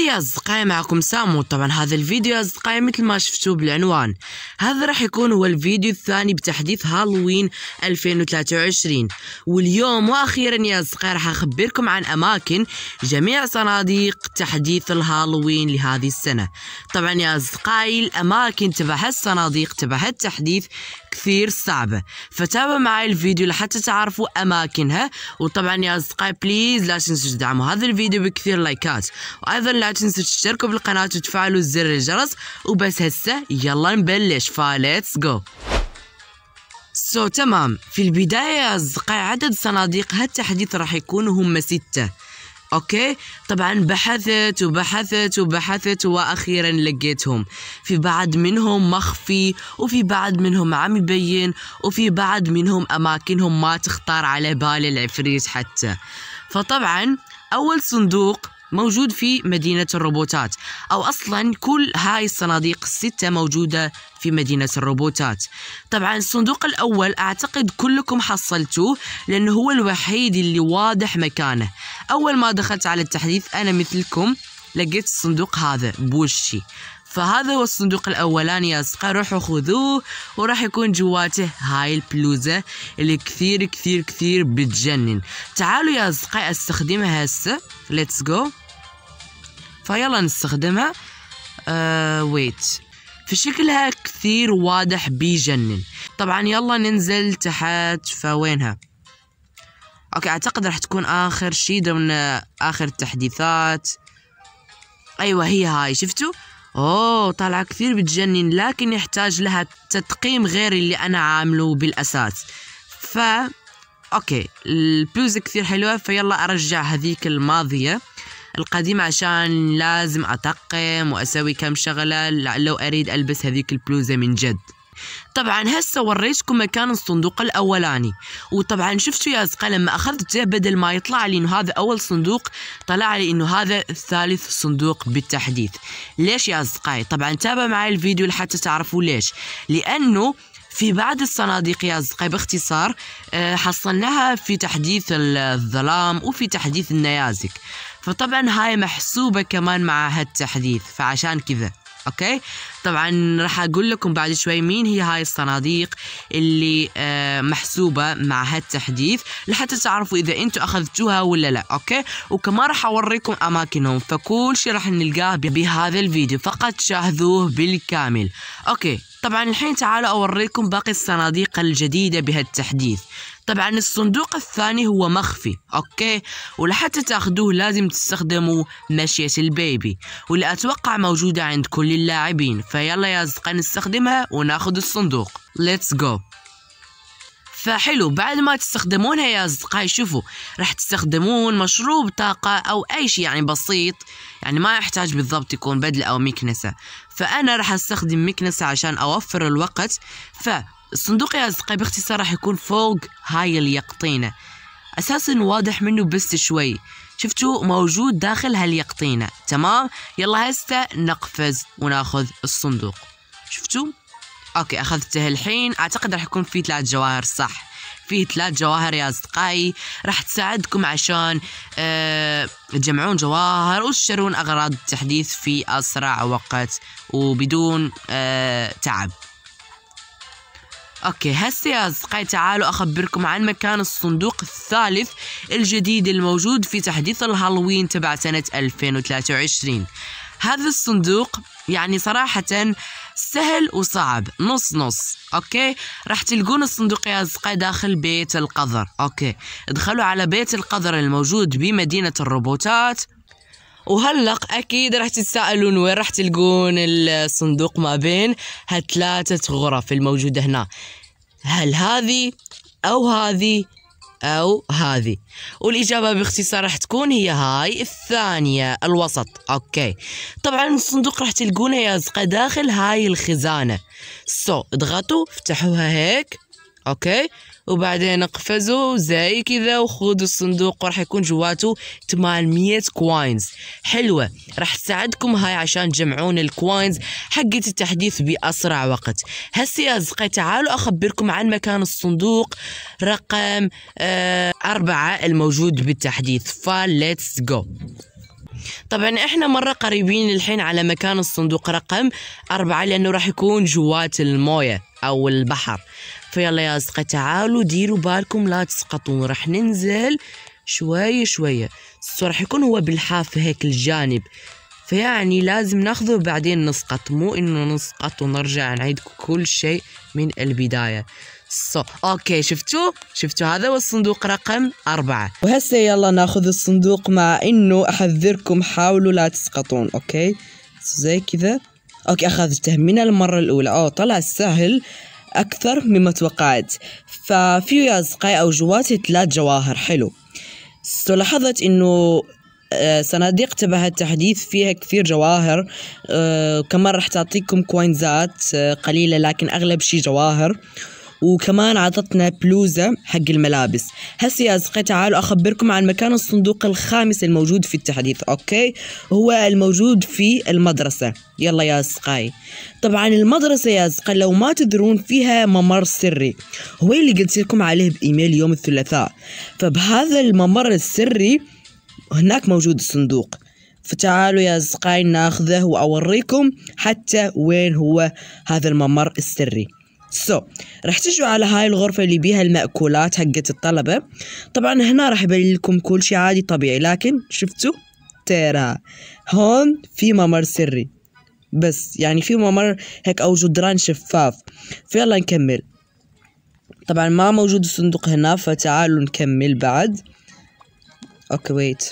هلا يا اصدقائي معكم سامو طبعا هذا الفيديو يا اصدقائي مثل ما شفتوا بالعنوان هذا راح يكون هو الفيديو الثاني بتحديث هالوين 2023 واليوم واخيرا يا اصدقائي راح اخبركم عن اماكن جميع صناديق تحديث الهالوين لهذه السنة طبعا يا اصدقائي الاماكن تبع هالصناديق تبع هالتحديث كثير صعبة فتابعوا معي الفيديو لحتى تعرفوا اماكنها وطبعا يا اصدقائي بليز لا تنسوا تدعموا هذا الفيديو بكثير لايكات وايضا لا لا تنسوا تشتركوا بالقناة وتفعلوا زر الجرس وبس هسه يلا نبلش فاليتس جو سو so, تمام في البداية يا أصدقائي عدد صناديق هالتحديث راح يكونوا هم ستة اوكي طبعا بحثت وبحثت وبحثت واخيرا لقيتهم في بعض منهم مخفي وفي بعض منهم عم يبين وفي بعض منهم اماكنهم ما تختار على بال العفريت حتى فطبعا اول صندوق موجود في مدينة الروبوتات أو أصلا كل هاي الصناديق الستة موجودة في مدينة الروبوتات طبعا الصندوق الأول أعتقد كلكم حصلتوه لأنه هو الوحيد اللي واضح مكانه أول ما دخلت على التحديث أنا مثلكم لقيت الصندوق هذا بوشي فهذا هو الصندوق الاولاني يا اصدقاء روحوا خذوه وراح يكون جواته هاي البلوزه اللي كثير كثير كثير بتجنن تعالوا يا اصدقاء استخدمها هسه ليتس جو فيلا نستخدمها آه ويت فشكلها كثير واضح بيجنن طبعا يلا ننزل تحت فوينها اوكي اعتقد راح تكون اخر شي ضمن اخر التحديثات ايوه هي هاي شفتوا اوه طالعة كثير بتجنن لكن يحتاج لها تدقيم غير اللي انا عامله بالاساس ف اوكي البلوزة كثير حلوة فيلا ارجع هذيك الماضية القديم عشان لازم أطقم وأسوي كم شغلة لو أريد ألبس هذيك البلوزة من جد طبعا هسه وريتكم مكان الصندوق الاولاني وطبعا شفتوا يا اصدقاء لما اخذته بدل ما يطلع لي انه هذا اول صندوق طلع لي انه هذا ثالث صندوق بالتحديث ليش يا اصدقائي طبعا تابع معي الفيديو لحتى تعرفوا ليش لانه في بعض الصناديق يا أصدقائي باختصار آه، حصلناها في تحديث الظلام وفي تحديث النيازك فطبعا هاي محسوبة كمان مع هالتحديث فعشان كذا اوكي طبعا راح اقول لكم بعد شوي مين هي هاي الصناديق اللي آه، محسوبه مع هالتحديث لحتى تعرفوا اذا انتم اخذتوها ولا لا اوكي وكمان راح اوريكم اماكنهم فكل شيء راح نلقاه بهذا الفيديو فقط شاهدوه بالكامل اوكي طبعا الحين تعالوا اوريكم باقي الصناديق الجديده بهالتحديث طبعا الصندوق الثاني هو مخفي اوكي ولحتى تاخذوه لازم تستخدموا مشية البيبي واللي اتوقع موجودة عند كل اللاعبين فيلا يا اصدقاء نستخدمها وناخذ الصندوق ليتس جو فحلو بعد ما تستخدمونها يا اصدقائي شوفوا راح تستخدمون مشروب طاقة او اي شيء يعني بسيط يعني ما يحتاج بالضبط يكون بدلة او مكنسة فانا راح استخدم مكنسة عشان اوفر الوقت ف الصندوق يا أصدقائي باختصار راح يكون فوق هاي اليقطينة أساسا واضح منه بس شوي شفتوا موجود داخل هاليقطينة تمام يلا هسه نقفز وناخذ الصندوق شفتوا اوكي اخذته الحين اعتقد راح يكون فيه ثلاث جواهر صح فيه ثلاث جواهر يا اصدقائي راح تساعدكم عشان أه تجمعون جواهر وتشترون اغراض التحديث في اسرع وقت وبدون أه تعب اوكي هسه يا اصدقائي تعالوا اخبركم عن مكان الصندوق الثالث الجديد الموجود في تحديث الهالوين تبع سنة 2023 هذا الصندوق يعني صراحة سهل وصعب نص نص اوكي راح تلقون الصندوق يا اصدقائي داخل بيت القذر اوكي ادخلوا على بيت القذر الموجود بمدينة الروبوتات وهلق اكيد راح تتساءلون وين راح تلقون الصندوق ما بين هالثلاثه غرف الموجوده هنا هل هذه او هذه او هذه والاجابه باختصار راح تكون هي هاي الثانيه الوسط اوكي طبعا الصندوق راح تلقونه يا داخل هاي الخزانه سو so, اضغطوا افتحوها هيك اوكي وبعدين قفزوا زي كذا وخذوا الصندوق وراح يكون جواته 800 كوينز حلوه راح تساعدكم هاي عشان تجمعون الكوينز حقت التحديث باسرع وقت هسه يا اصدقائي تعالوا اخبركم عن مكان الصندوق رقم آه أربعة الموجود بالتحديث فليتس جو طبعا احنا مرة قريبين الحين على مكان الصندوق رقم أربعة لأنه راح يكون جوات الموية او البحر فيلا يا اصدقاء تعالوا ديروا بالكم لا تسقطون راح ننزل شوي شوية راح يكون هو بالحاف هيك الجانب فيعني لازم ناخذه بعدين نسقط مو انه نسقط ونرجع نعيد كل شيء من البداية so, اوكي شفتوا شفتوا هذا هو الصندوق رقم أربعة وهسه يلا ناخذ الصندوق مع انه احذركم حاولوا لا تسقطون اوكي زي كذا أوكي أخذته من المرة الأولى أو آه، طلع سهل أكثر مما توقعت ففي يا اصدقائي أو جواتي ثلاث جواهر حلو سو لاحظت إنه آه، صناديق تبع التحديث فيها كثير جواهر آه، كمان راح تعطيكم كوينزات قليلة لكن أغلب شي جواهر وكمان عطتنا بلوزة حق الملابس هسي يا أصدقائي تعالوا أخبركم عن مكان الصندوق الخامس الموجود في التحديث أوكي هو الموجود في المدرسة يلا يا أصدقائي طبعا المدرسة يا أصدقائي لو ما تدرون فيها ممر سري هو اللي قلت لكم عليه بإيميل يوم الثلاثاء فبهذا الممر السري هناك موجود الصندوق فتعالوا يا أصدقائي ناخذه وأوريكم حتى وين هو هذا الممر السري سو so, راح تجوا على هاي الغرفة اللي بيها المأكولات حقت الطلبة طبعا هنا راح يبين لكم كل شيء عادي طبيعي لكن شفتوا ترى هون في ممر سري بس يعني في ممر هيك أو جدران شفاف فيلا نكمل طبعا ما موجود الصندوق هنا فتعالوا نكمل بعد اوكي ويت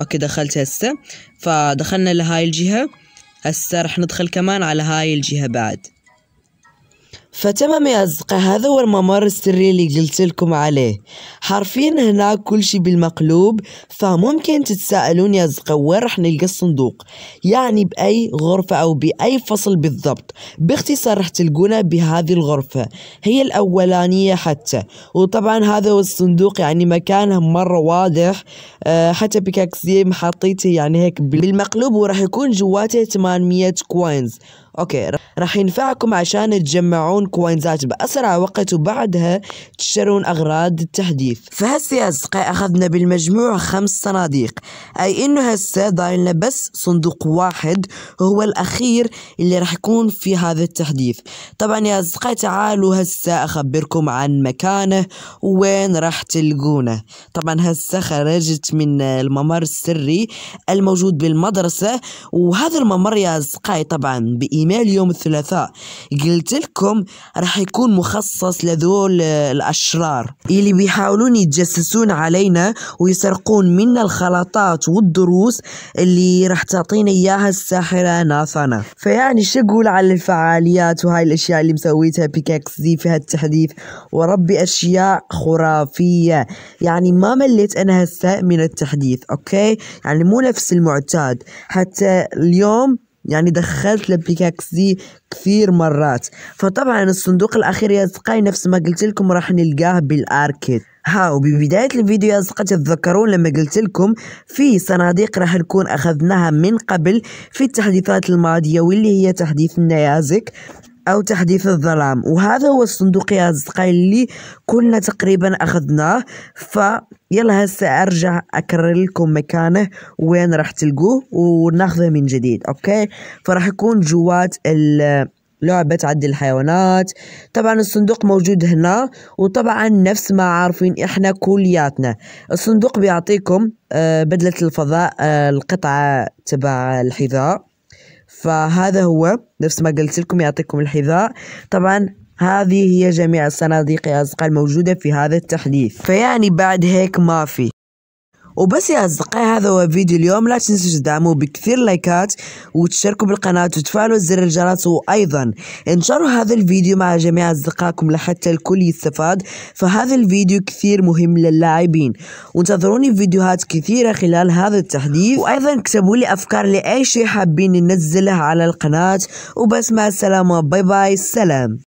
اوكي دخلت هسه فدخلنا لهاي الجهة هسه راح ندخل كمان على هاي الجهة بعد فتمام يا أصدقاء هذا هو الممر السري اللي قلت لكم عليه حرفيا هنا كل شي بالمقلوب فممكن تتساءلون يا أصدقاء وين راح نلقى الصندوق يعني بأي غرفة أو بأي فصل بالضبط باختصار راح تلقونه بهذه الغرفة هي الأولانية حتى وطبعا هذا هو الصندوق يعني مكانه مرة واضح أه حتى بكاكسيم حطيته يعني هيك بالمقلوب وراح يكون جواته 800 كوينز اوكي راح ينفعكم عشان تجمعون كوينزات باسرع وقت وبعدها تشترون اغراض التحديث فهسه يا اصدقائي اخذنا بالمجموع خمس صناديق اي انه هسه ضايلنا بس صندوق واحد هو الاخير اللي راح يكون في هذا التحديث طبعا يا اصدقائي تعالوا هسه اخبركم عن مكانه وين راح تلقونه طبعا هسه خرجت من الممر السري الموجود بالمدرسه وهذا الممر يا اصدقائي طبعا بإيه ايميل يوم الثلاثاء قلت لكم راح يكون مخصص لذول الأشرار اللي بيحاولون يتجسسون علينا ويسرقون منا الخلطات والدروس اللي راح تعطينا إياها الساحرة ناثانا فيعني شو أقول على الفعاليات وهاي الأشياء اللي مسويتها بيكاكس دي في هالتحديث وربي أشياء خرافية يعني ما مليت أنا هسه من التحديث أوكي يعني مو نفس المعتاد حتى اليوم يعني دخلت البيكاكس دي كثير مرات فطبعا الصندوق الاخير يا اصدقائي نفس ما قلت لكم راح نلقاه بالاركيد ها وببداية الفيديو يا أصدقائي تتذكرون لما قلت لكم في صناديق راح نكون أخذناها من قبل في التحديثات الماضية واللي هي تحديث النيازك أو تحديث الظلام وهذا هو الصندوق يا أصدقائي اللي كنا تقريبا أخذناه فيلا هسه أرجع أكرر لكم مكانه وين راح تلقوه وناخذه من جديد أوكي فراح يكون جوات ال لعبة عد الحيوانات طبعا الصندوق موجود هنا وطبعا نفس ما عارفين احنا كلياتنا الصندوق بيعطيكم آه، بدلة الفضاء آه، القطعة تبع الحذاء فهذا هو نفس ما قلت لكم يعطيكم الحذاء طبعا هذه هي جميع الصناديق يا أصدقاء الموجودة في هذا التحديث فيعني بعد هيك ما في وبس يا اصدقائي هذا هو فيديو اليوم لا تنسوا تدعموه بكثير لايكات وتشتركوا بالقناة وتفعلوا زر الجرس وايضا انشروا هذا الفيديو مع جميع اصدقائكم لحتى الكل يستفاد فهذا الفيديو كثير مهم للاعبين وانتظروني فيديوهات كثيرة خلال هذا التحديث وايضا اكتبوا لي افكار لاي شيء حابين ننزله على القناة وبس مع السلامة باي باي سلام